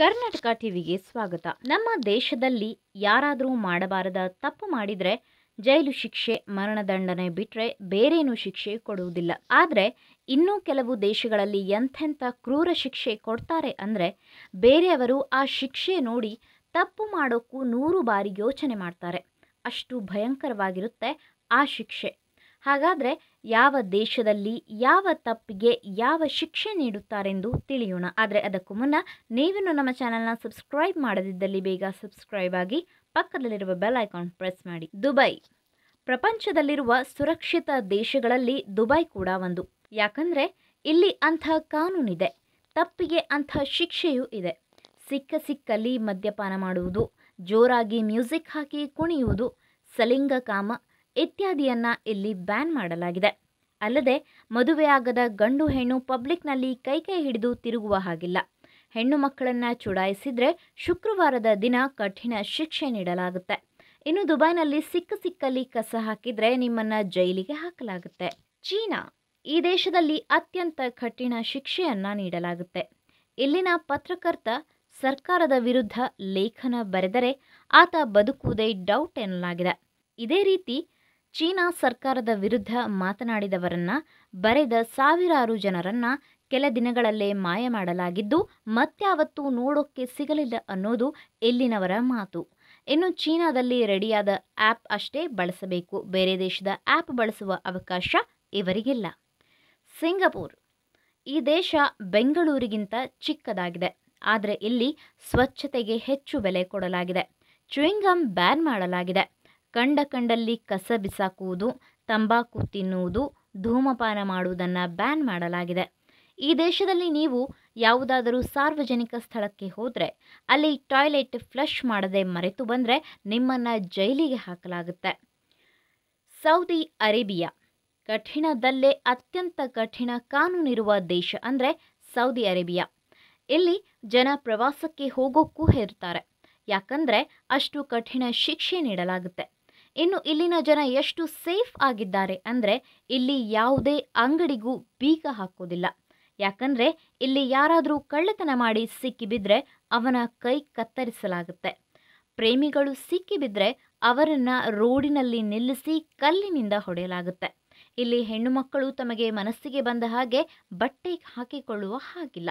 ಕರ್ನಾಟಕ ಟಿವಿಗೆ ಸ್ವಾಗತ ನಮ್ಮ ದೇಶದಲ್ಲಿ ಯಾರಾದರೂ ಮಾಡಬಾರದ ತಪ್ಪು ಮಾಡಿದರೆ ಜೈಲು ಶಿಕ್ಷೆ ಮರಣದಂಡನೆ ಬಿಟ್ಟರೆ ಬೇರೇನೂ ಶಿಕ್ಷೆ ಕೊಡುವುದಿಲ್ಲ ಆದರೆ ಇನ್ನೂ ಕೆಲವು ದೇಶಗಳಲ್ಲಿ ಎಂಥೆಂಥ ಕ್ರೂರ ಶಿಕ್ಷೆ ಕೊಡ್ತಾರೆ ಅಂದರೆ ಬೇರೆಯವರು ಆ ಶಿಕ್ಷೆ ನೋಡಿ ತಪ್ಪು ಮಾಡೋಕ್ಕೂ ನೂರು ಬಾರಿ ಯೋಚನೆ ಮಾಡ್ತಾರೆ ಅಷ್ಟು ಭಯಂಕರವಾಗಿರುತ್ತೆ ಆ ಶಿಕ್ಷೆ ಹಾಗಾದರೆ ಯಾವ ದೇಶದಲ್ಲಿ ಯಾವ ತಪ್ಪಿಗೆ ಯಾವ ಶಿಕ್ಷೆ ನೀಡುತ್ತಾರೆಂದು ತಿಳಿಯೋಣ ಆದರೆ ಅದಕ್ಕೂ ಮುನ್ನ ನೀವಿನ್ನೂ ನಮ್ಮ ಚಾನಲ್ನ ಸಬ್ಸ್ಕ್ರೈಬ್ ಮಾಡದಿದ್ದಲ್ಲಿ ಬೇಗ ಸಬ್ಸ್ಕ್ರೈಬ್ ಆಗಿ ಪಕ್ಕದಲ್ಲಿರುವ ಬೆಲ್ ಐಕಾನ್ ಪ್ರೆಸ್ ಮಾಡಿ ದುಬೈ ಪ್ರಪಂಚದಲ್ಲಿರುವ ಸುರಕ್ಷಿತ ದೇಶಗಳಲ್ಲಿ ದುಬೈ ಕೂಡ ಒಂದು ಯಾಕಂದರೆ ಇಲ್ಲಿ ಅಂಥ ಕಾನೂನಿದೆ ತಪ್ಪಿಗೆ ಅಂಥ ಶಿಕ್ಷೆಯೂ ಇದೆ ಸಿಕ್ಕ ಸಿಕ್ಕಲ್ಲಿ ಮದ್ಯಪಾನ ಮಾಡುವುದು ಜೋರಾಗಿ ಮ್ಯೂಸಿಕ್ ಹಾಕಿ ಕುಣಿಯುವುದು ಸಲಿಂಗಕಾಮ ಇತ್ಯಾದಿಯನ್ನ ಇಲ್ಲಿ ಬ್ಯಾನ್ ಮಾಡಲಾಗಿದೆ ಅಲ್ಲದೆ ಮದುವೆಯಾಗದ ಗಂಡು ಹೆಣ್ಣು ಪಬ್ಲಿಕ್ನಲ್ಲಿ ಕೈಕೈ ಹಿಡಿದು ತಿರುಗುವ ಹಾಗಿಲ್ಲ ಹೆಣ್ಣು ಮಕ್ಕಳನ್ನು ಚುಡಾಯಿಸಿದರೆ ಶುಕ್ರವಾರದ ದಿನ ಕಠಿಣ ಶಿಕ್ಷೆ ನೀಡಲಾಗುತ್ತೆ ಇನ್ನು ದುಬೈನಲ್ಲಿ ಸಿಕ್ಕ ಸಿಕ್ಕಲ್ಲಿ ಕಸ ಹಾಕಿದರೆ ನಿಮ್ಮನ್ನು ಜೈಲಿಗೆ ಹಾಕಲಾಗುತ್ತೆ ಚೀನಾ ಈ ದೇಶದಲ್ಲಿ ಅತ್ಯಂತ ಕಠಿಣ ಶಿಕ್ಷೆಯನ್ನು ನೀಡಲಾಗುತ್ತೆ ಇಲ್ಲಿನ ಪತ್ರಕರ್ತ ಸರ್ಕಾರದ ವಿರುದ್ಧ ಲೇಖನ ಬರೆದರೆ ಆತ ಬದುಕುವುದೇ ಡೌಟ್ ಎನ್ನಲಾಗಿದೆ ಇದೇ ರೀತಿ ಚೀನಾ ಸರ್ಕಾರದ ವಿರುದ್ಧ ಮಾತನಾಡಿದವರನ್ನ ಬರೆದ ಸಾವಿರಾರು ಜನರನ್ನ ಕೆಲ ದಿನಗಳಲ್ಲೇ ಮಾಯ ಮಾಡಲಾಗಿದ್ದು ಮತ್ಯಾವತ್ತೂ ನೋಡೋಕ್ಕೆ ಸಿಗಲಿಲ್ಲ ಅನ್ನೋದು ಇಲ್ಲಿನವರ ಮಾತು ಇನ್ನು ಚೀನಾದಲ್ಲಿ ರೆಡಿಯಾದ ಆ್ಯಪ್ ಅಷ್ಟೇ ಬಳಸಬೇಕು ಬೇರೆ ದೇಶದ ಆ್ಯಪ್ ಬಳಸುವ ಅವಕಾಶ ಇವರಿಗಿಲ್ಲ ಸಿಂಗಪೂರ್ ಈ ದೇಶ ಬೆಂಗಳೂರಿಗಿಂತ ಚಿಕ್ಕದಾಗಿದೆ ಆದರೆ ಇಲ್ಲಿ ಸ್ವಚ್ಛತೆಗೆ ಹೆಚ್ಚು ಬೆಲೆ ಕೊಡಲಾಗಿದೆ ಚುಯಿಂಗಮ್ ಬ್ಯಾನ್ ಮಾಡಲಾಗಿದೆ ಕಂಡ ಕಂಡಲ್ಲಿ ಕಸ ಬಿಸಾಕುವುದು ತಂಬಾಕು ತಿನ್ನುವುದು ಧೂಮಪಾನ ಮಾಡುವುದನ್ನು ಬ್ಯಾನ್ ಮಾಡಲಾಗಿದೆ ಈ ದೇಶದಲ್ಲಿ ನೀವು ಯಾವುದಾದರೂ ಸಾರ್ವಜನಿಕ ಸ್ಥಳಕ್ಕೆ ಹೋದರೆ ಅಲ್ಲಿ ಟಾಯ್ಲೆಟ್ ಫ್ಲಶ್ ಮಾಡದೆ ಮರೆತು ಬಂದರೆ ನಿಮ್ಮನ್ನು ಜೈಲಿಗೆ ಹಾಕಲಾಗುತ್ತೆ ಸೌದಿ ಅರೇಬಿಯಾ ಕಠಿಣದಲ್ಲೇ ಅತ್ಯಂತ ಕಠಿಣ ಕಾನೂನಿರುವ ದೇಶ ಅಂದರೆ ಸೌದಿ ಅರೇಬಿಯಾ ಇಲ್ಲಿ ಜನ ಪ್ರವಾಸಕ್ಕೆ ಹೋಗೋಕ್ಕೂ ಹೆರ್ತಾರೆ ಯಾಕಂದರೆ ಅಷ್ಟು ಕಠಿಣ ಶಿಕ್ಷೆ ನೀಡಲಾಗುತ್ತೆ ಇನ್ನು ಇಲ್ಲಿನ ಜನ ಎಷ್ಟು ಸೇಫ್ ಆಗಿದ್ದಾರೆ ಅಂದರೆ ಇಲ್ಲಿ ಯಾವುದೇ ಅಂಗಡಿಗೂ ಬೀಗ ಹಾಕೋದಿಲ್ಲ ಯಾಕಂದರೆ ಇಲ್ಲಿ ಯಾರಾದರೂ ಕಳ್ಳತನ ಮಾಡಿ ಸಿಕ್ಕಿಬಿದ್ರೆ ಅವನ ಕೈ ಕತ್ತರಿಸಲಾಗುತ್ತೆ ಪ್ರೇಮಿಗಳು ಸಿಕ್ಕಿಬಿದ್ರೆ ಅವರನ್ನು ರೋಡಿನಲ್ಲಿ ನಿಲ್ಲಿಸಿ ಕಲ್ಲಿನಿಂದ ಹೊಡೆಯಲಾಗುತ್ತೆ ಇಲ್ಲಿ ಹೆಣ್ಣು ಮಕ್ಕಳು ತಮಗೆ ಮನಸ್ಸಿಗೆ ಬಂದ ಹಾಗೆ ಬಟ್ಟೆ ಹಾಕಿಕೊಳ್ಳುವ ಹಾಗಿಲ್ಲ